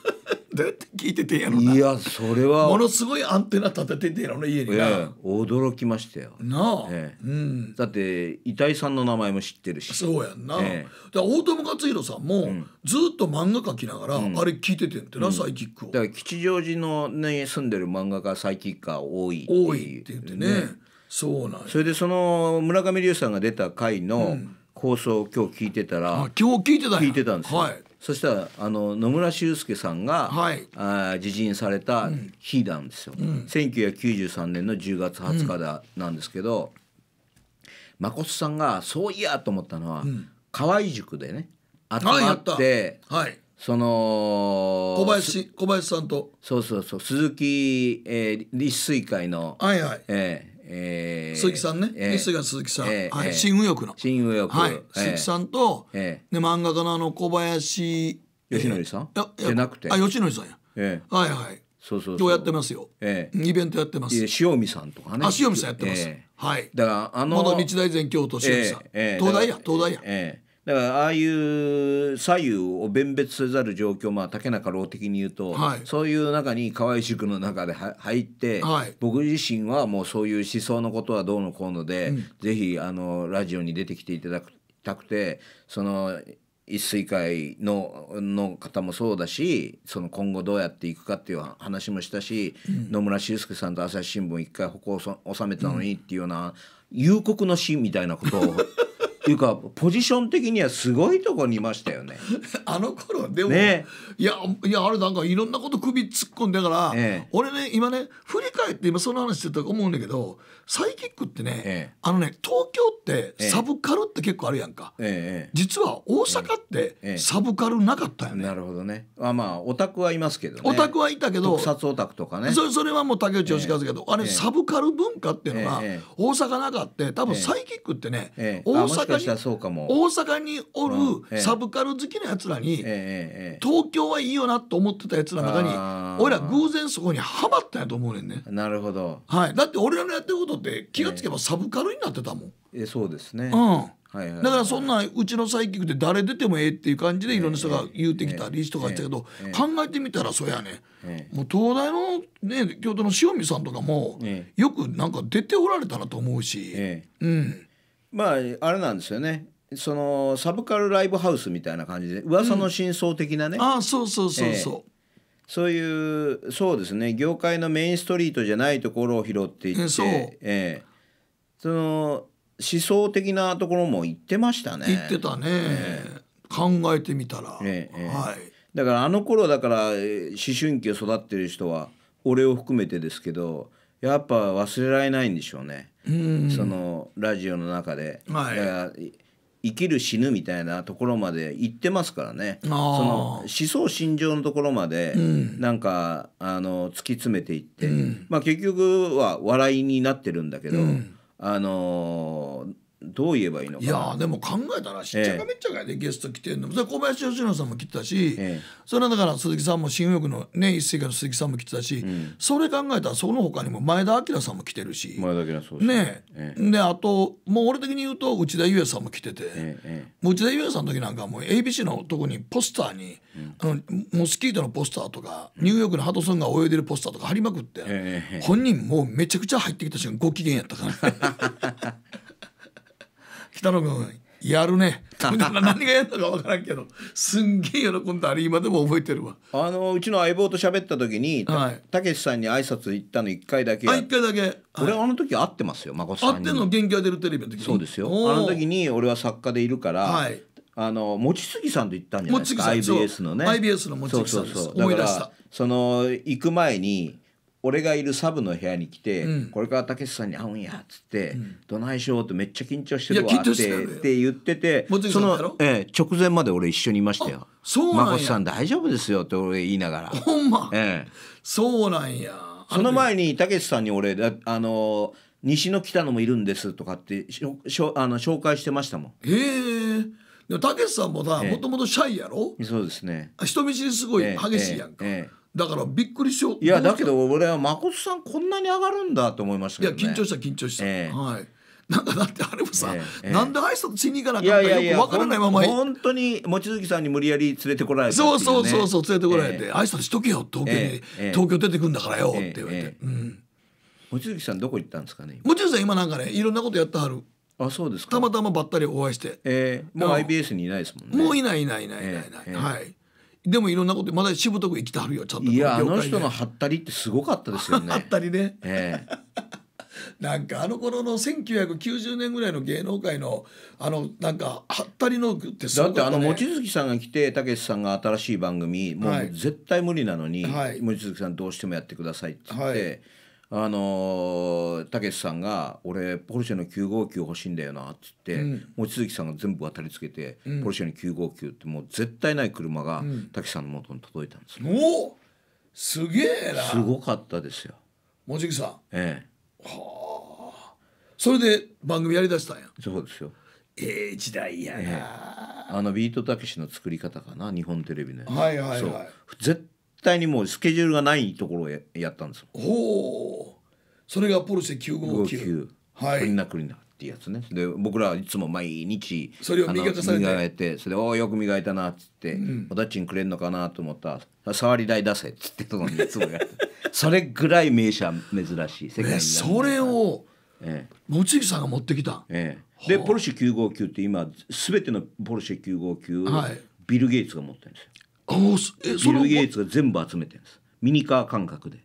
どうやって聞いててんやろないやそれはものすごいアンテナ立ててんやろな家にな、驚きましたよ、なあ、ええうんだって遺体さんの名前も知ってるしそうやんな、ええだ大友克洋さんも、ずっと漫画描きながら、あれ聞いててんってな、サイキックをだから吉祥寺のね住んでる漫画家サイキッカー多いってい多いって言ってねそうなんそれでその村上龍さんが出た回の放送を今日聞いてたら、あ今日聞いてたん聞いてたんですよはいそしたらあの野村修介さんが、はい、あ自陣された日なんですよ、うんうん、1993年の10月20日だ、なんですけど誠さんがそういやと思ったのは、うん、河合塾でね集まって、はい、その小林小林さんとそうそうそう鈴木、えー、立水会の、はいはいえーえ鈴木さんね、えー、が鈴木さん、えはい、新右翼の新右翼、はい、鈴木さんと、えで漫画家のあの小林吉典さん、いや、じゃなくてあ吉典さんや、えはいはいそうそうそうやってますよ、えー、イベントやってます塩見さんとかねあ塩見さんやってます、はいだからあの元日大全京都塩見さん、東大や東大や、ええ。だからああいう左右を弁別せざる状況まあ竹中朗的に言うと、はい、そういう中に河合塾の中で入って、はい、僕自身はもうそういう思想のことはどうのこうので、うん、ぜひあのラジオに出てきていただきたくてその一水会のの方もそうだしその今後どうやっていくかっていう話もしたし、うん、野村修介さんと朝日新聞一回こを収めたのにっていうような、うん、夕刻の死みたいなことをいうかポジション的にはすごいとこにいましたよね。あの頃でも、ね、いやいやあれなんかいろんなこと首突っ込んでから、ええ、俺ね今ね振り返って今その話してたと思うんだけどサイキックってね、え、あのね東京ってサブカルって結構あるやんか、実は大阪ってサブカルなかったよね。なるほどねあまあオタクはいますけどねオタクはいたけど特撮オタクとかねそれそれはもう竹内義和けど、あれサブカル文化っていうのが大阪なかって多分サイキックってね、大阪かも大阪におるサブカル好きなやつらに、東京はいいよなと思ってたやつらの中に俺ら偶然そこにはまったんやと思うねんねなるほど、はい、だって俺らのやってることって気がつけばサブカルになってたもん、えそうですねうんだからそんなうちのサイキックで誰出てもええっていう感じでいろんな人が言うてきたスとかあったけど、考えてみたらそやね、もう東大の、ね、京都の塩見さんとかも、よくなんか出ておられたなと思うし、うん。まああれなんですよねそのサブカルライブハウスみたいな感じで噂の真相的なね、ああそうそうそうそう、えーそういうそうですね業界のメインストリートじゃないところを拾っていってそ,、ええその思想的なところも言ってましたね。言ってたね、え考えてみたら、ええはい、だからあの頃だから思春期を育ってる人は俺を含めてですけどやっぱ忘れられないんでしょうね。そのラジオの中で、はい、生きる死ぬみたいなところまで行ってますからねその思想心情のところまで、うん、なんかあの突き詰めていって、うん、まあ、結局は笑いになってるんだけど、うん、あのーどう言えばいいのいやでも考えたらしっちゃかめっちゃかやで、えゲスト来てんのそれ小林芳乃さんも来てたし、えそれはだから鈴木さんも新右翼のね一世紀の鈴木さんも来てたし、うん、それ考えたらそのほかにも前田明さんも来てるし前田明そうですねえであともう俺的に言うと内田裕也さんも来てて、え内田裕也さんの時なんかもう ABC のとこにポスターに、うん、あのモスキートのポスターとか、ニューヨークのハドソンが泳いでるポスターとか貼りまくって、本人もうめちゃくちゃ入ってきた瞬間ご機嫌やったから。北野君やるね 何がやるのか分からんけどすんげえ喜んだあれ今でも覚えてるわあのうちの相棒と喋った時にたけしさんに挨拶行ったの1回だけあ回だけ、俺あの時会ってますよ誠さん会ってんの元気が出るテレビの時そうですよあの時に俺は作家でいるから、はい、あの望月さんと行ったんじゃないですか IBS のね IBS の望月さんですそうそうそう思い出したその行く前に俺がいるサブの部屋に来て、うん、これからたけしさんに会うんやっつって、うん、どないしようってめっちゃ緊張してるわってって言っててその、ええ、直前まで俺一緒にいましたよ。そうなんさん大丈夫ですよって俺言いながら。ほんま、ええ、そうなんやその前にたけしさんに俺あの西の北野もいるんですとかってしょしょあの紹介してましたもん。へえ。でもたけしさんもさもともとシャイやろそうですね人見知りすごい激しいやんか。えええだからびっくりしよういやだけど俺は誠さんこんなに上がるんだと思いましたけど、ね、いや緊張した緊張した、えー、はいなんかだってあれもさ、ええ、なんで挨拶しに行かなかったかよくわからないまま本当に望月さんに無理やり連れてこられて、ね、そうそうそうそう連れてこられて、えー、挨拶しとけよ東京に、東京出てくんだからよって言われて、うん、望月さんどこ行ったんですかね望月さん今なんかねいろんなことやってはるあそうですたまたまばったりお会いして、えー、もう IBS にいないですもんねもういないいないいないいない、はいでもいろんなことまだしぶとく生きてはるよちゃんといやあの人のハったりってすごかったですよね。ハったりね。ええ なんかあの頃の1990年ぐらいの芸能界のあのなんかハったりのってすごかった、ね、だってあの望月さんが来てたけしさんが新しい番組もう絶対無理なのに望、はい、月さんどうしてもやってくださいって言って。はいあのたけしさんが「俺ポルシェの959欲しいんだよな」っつって、うん、望月さんが全部渡りつけて、うん、ポルシェの959ってもう絶対ない車がたけしさんの元に届いたんです、ね、うん、おすげえなすごかったですよ望月さんええはあそれで番組やりだしたんやそうですよええ時代やな、ええ、あのビートたけしの作り方かな日本テレビのやつ、はいはいはい、絶対にもうスケジュールがないところをやったんですほうそれがポルシェ959。はい、クリナクリナっていうやつねで僕らはいつも毎日それを磨かされて磨いてそれで「おおよく磨いたな」っつって「おだちんくれんのかな」と思ったら「触り台出せ」っつってたのにいつもやって それぐらい名車珍しい世界にそれを望月、ええ、さんが持ってきた、ええ、でポルシェ959って今全てのポルシェ959い、ビル・ゲイツが持ってるんですよ。ビル・ゲイツが全部集めてるんですミニカー感覚で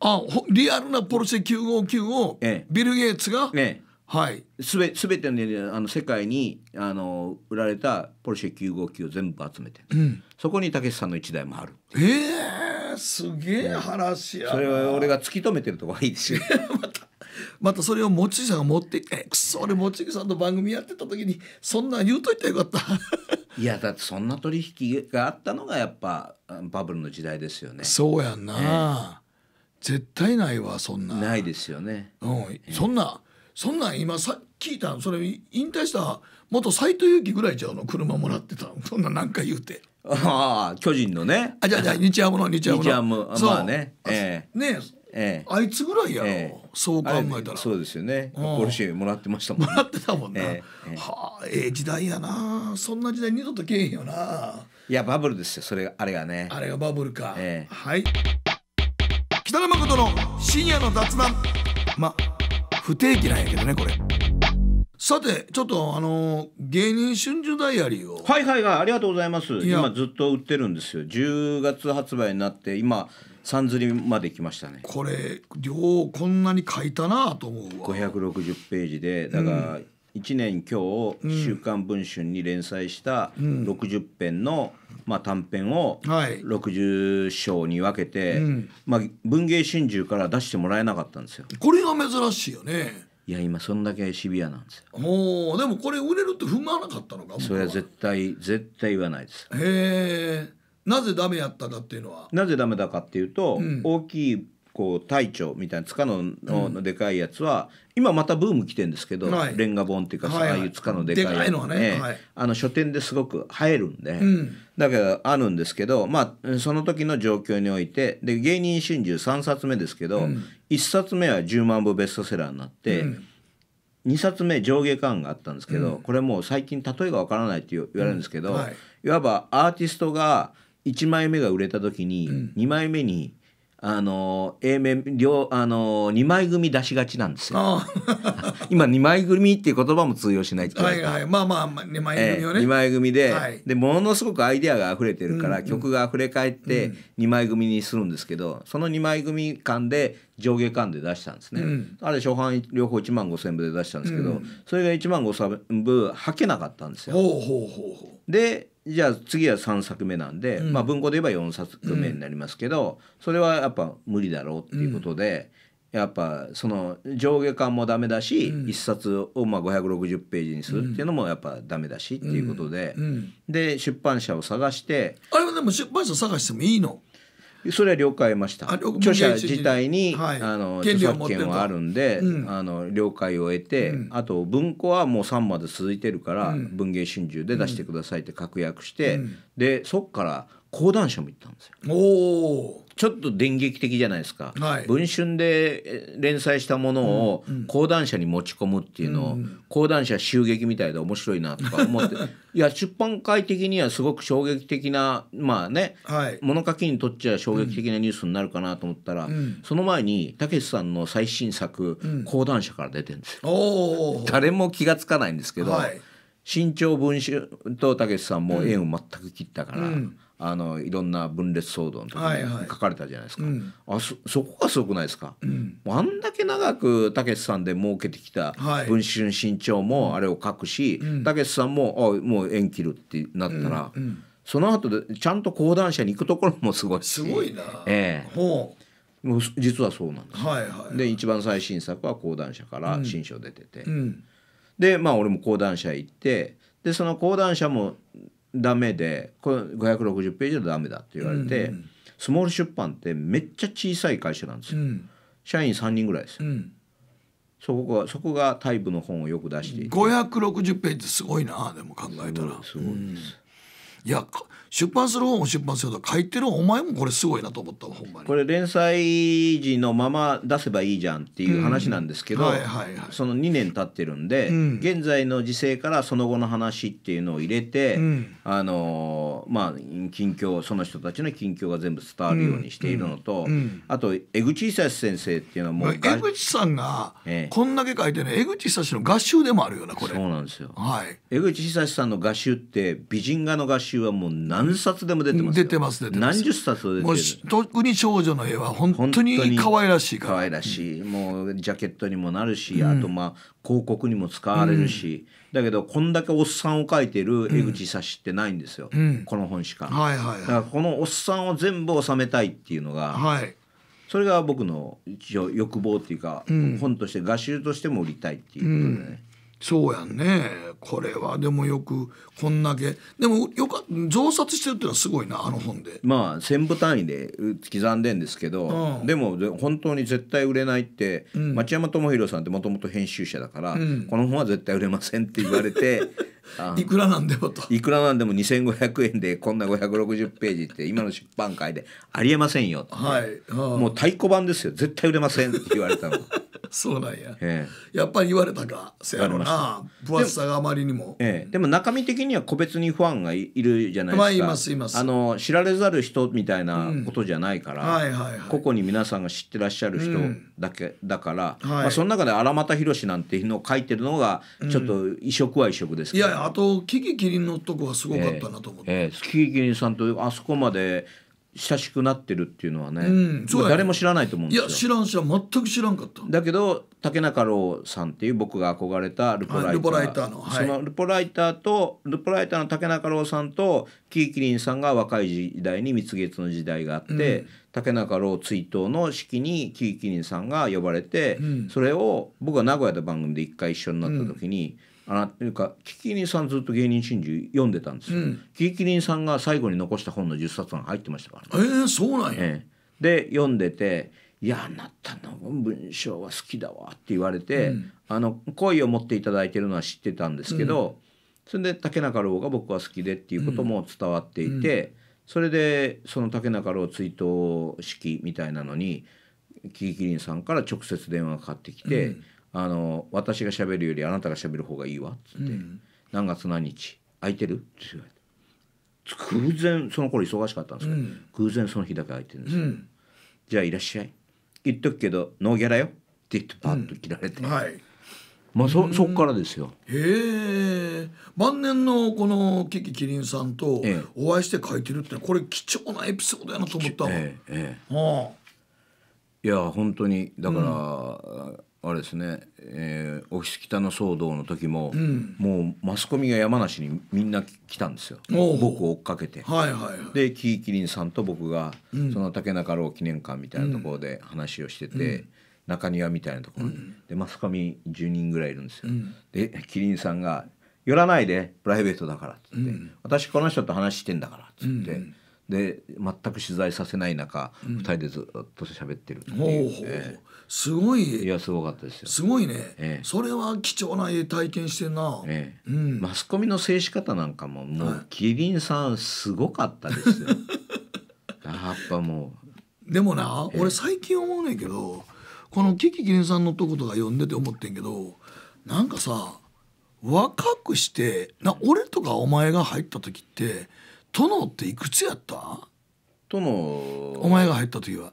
あリアルなポルシェ959をビル・ゲイツが、ええはい、すべすべてのあの世界にあの売られたポルシェ959を全部集めて、うん、そこにたけしさんの1台もあるええー、すげえ話や、それは俺が突き止めてるとこがいいですよ またまたそれを望月さんが持ってって「くそ俺望月さんの番組やってた時にそんなん言うといたらよかった」いやだってそんな取引があったのがやっぱバブルの時代ですよねそうやんな、えー、絶対ないわそんなないですよねうん、えー、そんなそんなん今さ聞いたそれ引退した元斎藤佑樹ぐらいちゃうの車もらってたそんな何か言うて。ああ巨人のね。あじゃじゃ日ハムの日ハムの。日ハムまあね。えー、ねええー、あいつぐらいやろ。えそう考えたらそうですよねポルシェもらってましたもん、ね、もらってたもんな、えーえー、はあええー、時代やなそんな時代二度とけえへんよないやバブルですよそれあれがねあれがバブルか、えー、はい北野誠の深夜の雑談ま不定期なんやけどねこれさてちょっとあの芸人春秋ダイアリーをはいはいはいありがとうございます今ずっと売ってるんですよ10月発売になって今さんずりまで来ましたねこれ量こんなに書いたなと思うわ百六十ページでだから、1年今日「週刊文春」に連載した六十編の、まあ、短編を六十章に分けて、まあ、文藝春秋から出してもらえなかったんですよ。これが珍しいよね。いや今そんだけシビアなんですよ。もうでもこれ売れるって踏まなかったのか。それは絶対絶対言わないです。へえ。なぜダメやったかっていうのはなぜダメだかっていうと、うん、大きいこう大腸みたいな塚ののでかいやつは、うん、今またブーム来てんですけど、はい、レンガ本っていうか、はい、ああいう塚のでかいやつね、ねはい、あの書店ですごく映えるんで、うん、だけどあるんですけどまあその時の状況においてで芸人春秋3冊目ですけど、うん、1冊目は10万部ベストセラーになって。うん2冊目上下感があったんですけど、これもう最近例えがわからないって言われるんですけど、いわばアーティストが1枚目が売れた時に、2枚目にあの A 面両あの2枚組出しがちなんですよ。今2枚組っていう言葉も通用しないってはいはいまあまあ2枚組をね。えー、2枚組で、はい、でものすごくアイデアが溢れてるから、うんうん、曲が溢れ返って2枚組にするんですけど、その2枚組間で上下間で出したんですね、うん、あれ初版両方1万5,000部で出したんですけど、うん、それが1万5,000部はけなかったんですよ。でじゃあ次は3作目なんで、うん、まあ文庫で言えば4作目になりますけど、それはやっぱ無理だろうっていうことで。やっぱその上下巻もダメだし、うん、1冊をまあ560ページにするっていうのもやっぱダメだしっていうことで、で出版社を探してあれはでも出版社探してもいいのそれは了解ました。著者自体に、はい、あの著作権はあるんで、うん、あの了解を得て、うん、あと文庫はもう三まで続いてるから、うん、文藝春秋で出してくださいって確約して、でそっから講談社も行ったんですよ。おちょっと電撃的じゃないですか、はい、文春で連載したものを講談社に持ち込むっていうのを、うん、講談社襲撃みたいで面白いなとか思って いや出版界的にはすごく衝撃的なまあね、はい、物書きにとっちゃ衝撃的なニュースになるかなと思ったら、うん、その前にたけしさんの最新作、うん、講談社から出てるんですよ。誰も気がつかないんですけど、はい、新潮文春とたけしさんも縁を全く切ったから。うんあのいろんな分裂騒動の時に書かれたじゃないですか、はいはいうん、あそそこがすごくないですか、うん、あんだけ長くたけしさんで儲けてきた「文春新潮」もあれを書くしたけしさんもあもう縁切るってなったら、うん、その後でちゃんと講談社に行くところもすごいしすごいな、ええ、ほう実はそうなんです、はいはいはい、で一番最新作は講談社から新書出てて、うんうん、でまあ俺も講談社行ってでその講談社もダメでこれ560ページはダメだって言われて、うんうん、スモール出版ってめっちゃ小さい会社なんですよ、うん、社員3人ぐらいですよ、うん、そこがそこがタイプの本をよく出していて560ページってすごいなでも考えたらすごいです、うん、いや出版する本を出版すると書いてるお前もこれすごいなと思ったほんまにこれ連載時のまま出せばいいじゃんっていう話なんですけど、うんはいはいはい、その2年経ってるんで、うん、現在の時勢からその後の話っていうのを入れて、うん、あのまあ近況その人たちの近況が全部伝わるようにしているのと、あと江口久志先生っていうのはもう江口さんがこんだけ書いてね、江口久志の合集でもあるよなこれそうなんですよ、はい、江口久志さんの合集って美人画の合集はもう何何冊でも出てます出てます出てます何十冊出てる特に少女の絵は本当に可愛らしいから可愛らしい、うん、もうジャケットにもなるし、うん、あとまあ広告にも使われるし、うん、だけどこんだけおっさんを描いてる江口久志ってないんですよ、この本しか、はいはいはい、だからこのおっさんを全部収めたいっていうのが、はい、それが僕の一応欲望っていうか、本として画集としても売りたいっていうことでね、そうやんねこれはでもよくこんだけでもよか増刷してるっていうのはすごいなあの本でまあ1,000部単位で刻んでんですけど、うん、でも本当に絶対売れないって、うん、町山智博さんってもともと編集者だから、うん、この本は絶対売れませんって言われて いくらなんでもといくらなんでも2500円でこんな560ページって今の出版界でありえませんよっはい、もう太鼓判ですよ絶対売れませんって言われたの そうなんや、ええ、やっぱり言われたかせやろな分厚さがあまりにも、ええ、でも中身的には個別にファンがいるじゃないですか、まあ、いますいますあの知られざる人みたいなことじゃないから、うんはいはいはい、個々に皆さんが知ってらっしゃる人だけ、うん、だから、はい、まあ、その中で荒俣宏なんていうのを書いてるのがちょっと異色は異色ですけど、うん、いやあとキキキリンのとこはすごかったなと思って、えーえー、キキキリンさんとあそこまで親しくなってるっていうのはね,、うんそう、誰も知らないと思うんですよいや知らんし全く知らんかっただけど竹中郎さんっていう僕が憧れたルポライターはい、ルポライターの、はい、そのルポライターとルポライターの竹中郎さんとキーキリンさんが若い時代に蜜月の時代があって、うん、竹中郎追悼の式にキーキリンさんが呼ばれて、うん、それを僕は名古屋で番組で一回一緒になった時に、うんあというかキキリンさんずっと芸人真珠読んでたんですよ、うん、キキリンさんが最後に残した本の10冊が入ってましたから、ね、ええー、そうなんや、えー、で読んでて「いやあなたの文章は好きだわ」って言われて、うん、あの好を持っていただいてるのは知ってたんですけど、うん、それで竹中郎が僕は好きでっていうことも伝わっていて、それでその竹中郎追悼式みたいなのにキキリンさんから直接電話がかかってきて。あの私が喋るよりあなたが喋る方がいいわ」っつって、うん、何月何日空いてる?」って言われて偶然その頃忙しかったんですけど、うん、偶然その日だけ空いてるんですよ、うん、じゃあいらっしゃい言っとくけどノーギャラよ」って言ってパッと切られて、はいまあそ、そそっからですよへえ晩年のこのキキキリンさんとお会いして書いてるってこれ貴重なエピソードやなと思ったわ、ええええ、はあいや本当にだから、あれですね、えー、オフィス北の騒動の時も、うん、もうマスコミが山梨にみんな来たんですよ僕を追っかけて、はいはいはい、でキリンさんと僕が、うん、その竹中郎記念館みたいなところで話をしてて、うん、中庭みたいなところに、でマスコミ10人ぐらいいるんですよ。でキリンさんが「寄らないでプライベートだから」っつって、私この人と話してんだから」っつって。で全く取材させない中、うん、2人でずっと喋ってるっていう、えーすごいいやすごかったですよすごいね、ええ、それは貴重な体験してんな、ええうん、マスコミの制し方なんかももう、キリンさんすごかったですよ やっぱもうでもな、え、俺最近思うねんけどこのキキキリンさんのとことか読んでて思ってんけどなんかさ若くしてな俺とかお前が入った時って殿っていくつやった殿お前が入った時は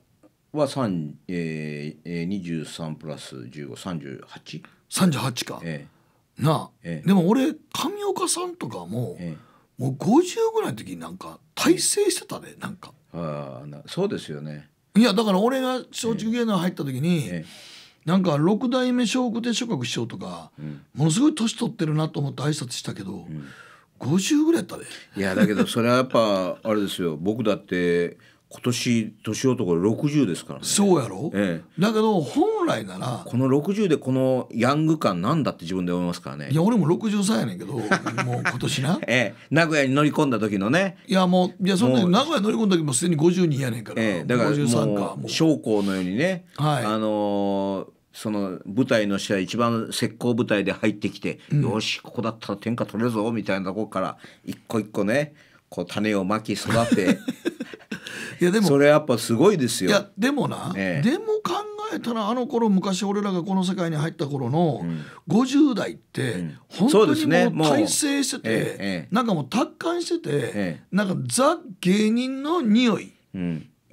は3、え23プラス1538。38か、ええ、なあ、ええ、でも俺上岡さんとかも、ええ、もう50ぐらいの時になんか大成してたでなんかああそうですよねいやだから俺が松竹芸能入った時に、えなんか六代目松竹亭昇格師匠とか、うん、ものすごい年取ってるなと思って挨拶したけど、うん、50ぐらいやったでいやだけどそれはやっぱあれですよ僕だって今年年男六十ですからねそうやろ、ええ、だけど本来ならこの60でこのヤング感なんだって自分で思いますからねいや俺も63やねんけどもう今年な、ええ、名古屋に乗り込んだ時のねいやもういやそんな名古屋に乗り込んだ時もすでに52やねんから、ええ、だから53か将校のようにね、はい、あのーその舞台の試合一番石膏舞台で入ってきて、うん、よしここだったら天下取れるぞみたいなとこから一個一個ねこう種をまき育て いやでもそれやっぱすごいですよ。いやでもな、ええ、でも考えたらあの頃昔俺らがこの世界に入った頃の50代って本当にもう大成してて、ねえ、なんかもう達観してて、なんかザ芸人の匂い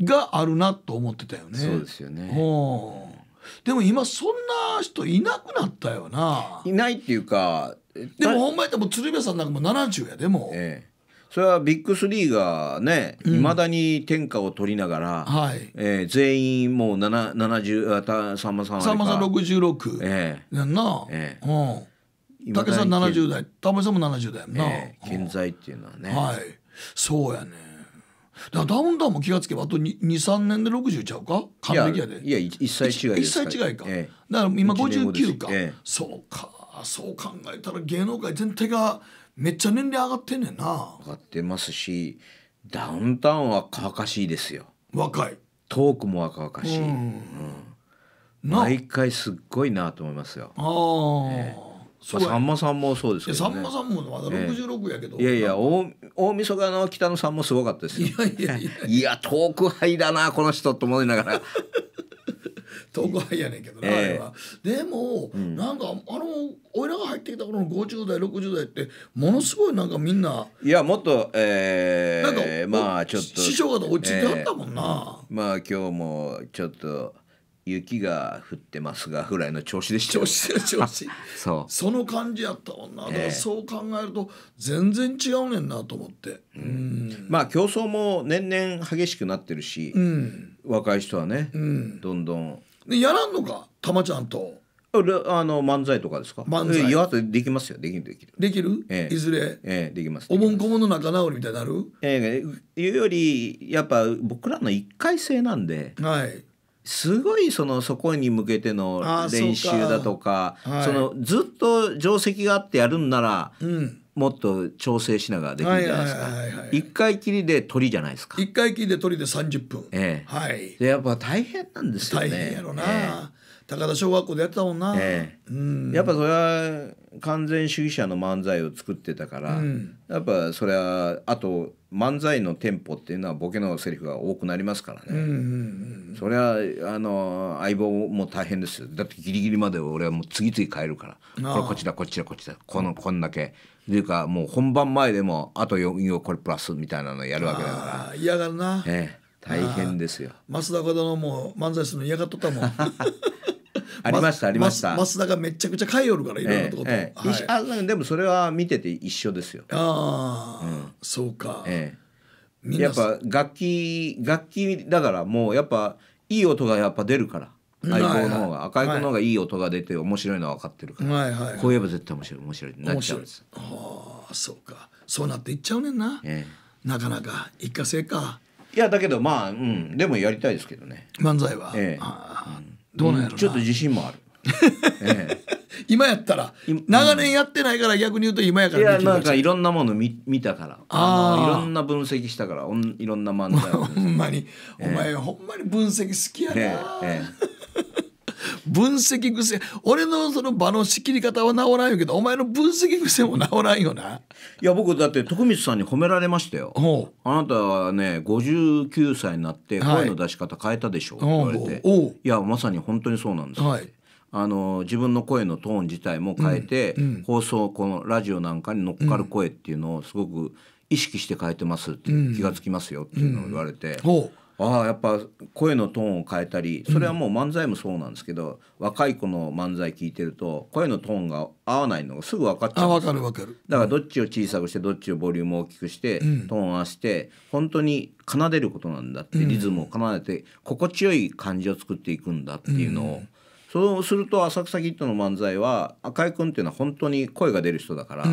があるなと思ってたよね。そうですよねでも今そんな人いなくなったよな。いないっていうかでもほんまやったら鶴瓶さんなんかも70やでも。ええそれはビッグスリーがねいま、だに天下を取りながら、はいえー、全員もう70さんまさんさんまさん66、えー、やんな、えー、うん、武さん70代田村さんも70代やんな、えー、健在っていうのはね、うん、はいそうやねだダウンタウンも気がつけばあと23年で60ちゃうか還暦やでいや一歳違い一歳違いか、ええ、だから今59か、ええ、そうかそう考えたら芸能界全体がめっちゃ年齢上がってんねんな上がってますしダウンタウンは若々しいですよ若いトークも若々しい、うん、うん、毎回すっごいなと思いますよああ、ねまあ、さんまさんもそうですけど、ね、さんまさんもまだ66やけど、えー、いやいや大大晦日の北野さんもすごかったですよいやいやいやいやトーク入だなこの人と思いながら遠くはいやねんけどな、あれはでも、うなんかあのおいらが入ってきた頃の50代60代ってものすごいなんかみんないやもっとえー、なんかまあちょっと師匠方落ちてあったもんな、まあ今日もちょっと雪が降ってますがぐらいの調子でした調子調子 そうその感じやったもんなだかそう考えると全然違うねんなと思って、うん、まあ競争も年々激しくなってるし、うん、若い人はね、うん、どんどんでやらんのかたまちゃんとあの漫才とかですか漫才言わやできますよできるできるできる、ええ、いずれ、ええ、できますおもんこもの仲直りみたいになるええいうよりやっぱ僕らの一回生なんではいすごいそのそこに向けての練習だとか、はい、そのずっと定石があってやるんなら、うん、もっと調整しながらできるじゃないですか一回きりで鳥じゃないですか一回きりで鳥で30分ええはいでやっぱ大変なんですよね大変やろな、ええ、高田小学校でやってたもんな、ええ、うんやっぱそれは完全主義者の漫才を作ってたから、うん、やっぱそれはあと漫才のテンポっていうのはボケのセリフが多くなりますからね、うんうんうん、それはあの相棒も大変ですよだってギリギリまで俺はもう次々変えるからこれこっちだこっちだこっちだこのこんだけというかもう本番前でもあと4行これプラスみたいなのやるわけだから嫌がるな、ええ、大変ですよ増田岡田も漫才するの嫌がっとったもん ありましたありました増田がめちゃくちゃ通いるからいろんなとこと、えええ、あでもそれは見てて一緒ですよああ、うん、そうか、ええ、やっぱ楽器楽器だからもうやっぱいい音がやっぱ出るから赤い子の方が、赤い子の方がいい音が出て面白いのは分かってるから、はいはいはい、こういえば絶対面白い面白いってなっちゃうんですああそうかそうなっていっちゃうねんな、ええ、なかなか一過性かいやだけどまあ、うん、でもやりたいですけどね漫才は、ええ、ああ、どうなんやろちょっと自信もある。ええ、今やったら長年やってないから逆に言うと今やから、いやなんかいろんなもの見見たからあのいろんな分析したからおんいろんな漫才 ほんまに、ええ、お前ほんまに分析好きやな、ええええ分析癖俺のその場の仕切り方は治らんよけどお前の分析癖も治らんよないや僕だって徳光さんに褒められましたよあなたはね59歳になって声の出し方変えたでしょ、はい、って言われていやまさに本当にそうなんです、はいあの自分の声のトーン自体も変えて、うんうん、放送このラジオなんかに乗っかる声っていうのをすごく意識して変えてますって気が付きますよっていうのを言われて、うんああやっぱ声のトーンを変えたりそれはもう漫才もそうなんですけど、うん、若い子の漫才聞いてると声のトーンが合わないのがすぐ分かっちゃうあ分かる分かるだからどっちを小さくしてどっちをボリュームを大きくして、うん、トーン合わせて本当に奏でることなんだって、うん、リズムを奏でて心地よい感じを作っていくんだっていうのを、そうすると浅草キッドの漫才は赤井君っていうのは本当に声が出る人だから、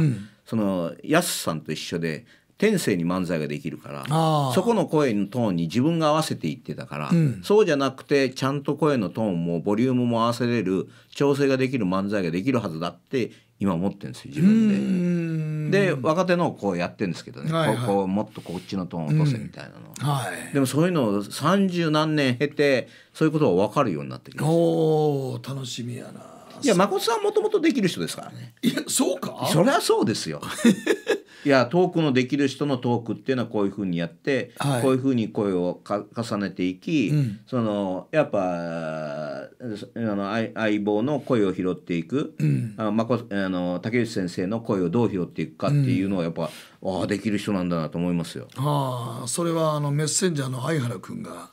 その安さんと一緒で天性に漫才ができるからそこの声のトーンに自分が合わせていってたから、うん、そうじゃなくてちゃんと声のトーンもボリュームも合わせれる調整ができる漫才ができるはずだって今思ってるんですよ自分で。で若手のこうやってるんですけどね、はいはい、こうもっとこっちのトーン落とせみたいなの、うんはい、でもそういうのを三十何年経てそういうことが分かるようになってきました。お楽しみやないや誠さんもともとできる人ですからねいやそうかそりゃそうですよ いやトークのできる人のトークっていうのはこういうふうにやって、はい、こういうふうに声をか重ねていき、うん、そのやっぱあの相棒の声を拾っていく、うん、あのまこあの竹内先生の声をどう拾っていくかっていうのはやっぱ、うん、あできる人なんだなと思いますよ。あそれはあのメッセンジャーの相原君が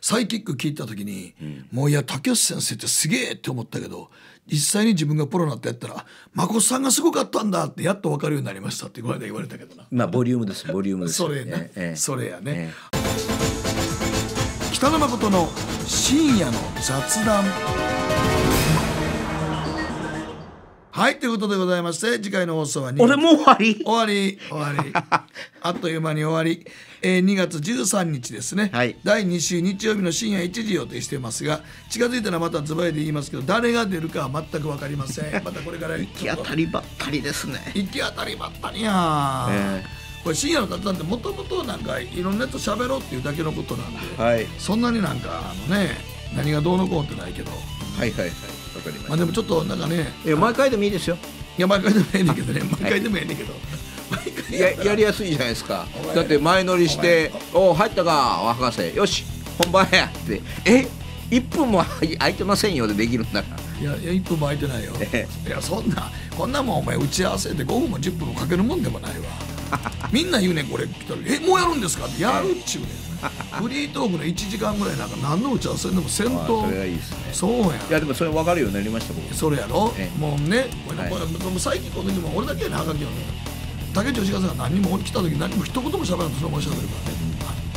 サイキック聞いた時に、うん、もういや竹内先生ってすげえって思ったけど実際に自分がプロになってやったら「真琴さんがすごかったんだ」ってやっと分かるようになりましたってこの間言われたけどなまあボリュームですボリュームです、ね、それね、ええ、それやね、え、北野誠の深夜の雑談はいということでございまして次回の放送は俺もう終わり終わり終わり あっという間に終わりえー、2月13日ですね、はい、第2週日曜日の深夜1時予定してますが近づいたらまたズバリで言いますけど誰が出るかは全く分かりません またこれから行き当たりばったりですね行き当たりばったりや、えー、これ深夜の雑談ってもともとなんかいろんな人喋ろうっていうだけのことなんで、はい、そんなになんかあのね何がどうのこうってないけどはいはいはいわかりますまあ、でもちょっとなんかねいや毎回でもいいですよいや毎回でもいいんだけどね毎回でもいいんだけど、はいややりやすいじゃないですかだって前乗りして「おお入ったか博士よし本番や」って「え1分も空いてませんよ」でできるんだから。いやいや1分も空いてないよ、いやそんなこんなもんお前打ち合わせで5分も10分もかけるもんでもないわ みんな言うねんこれ来たら「えもうやるんですか?」ってやるっちゅうねんフリートークの1時間ぐらいなんか何の打ち合わせでも先頭それがいいですねそうやいやでもそれ分かるようになりました僕それやろ、もうね、はい、もう最近この時も俺だけやねはがきよね竹内義和が何も起きた時何も一言も喋らんとそのまま喋るからね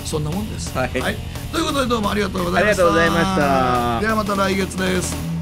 そんなもんです、はい、はい、ということでどうもありがとうございましたありがとうございましたではまた来月です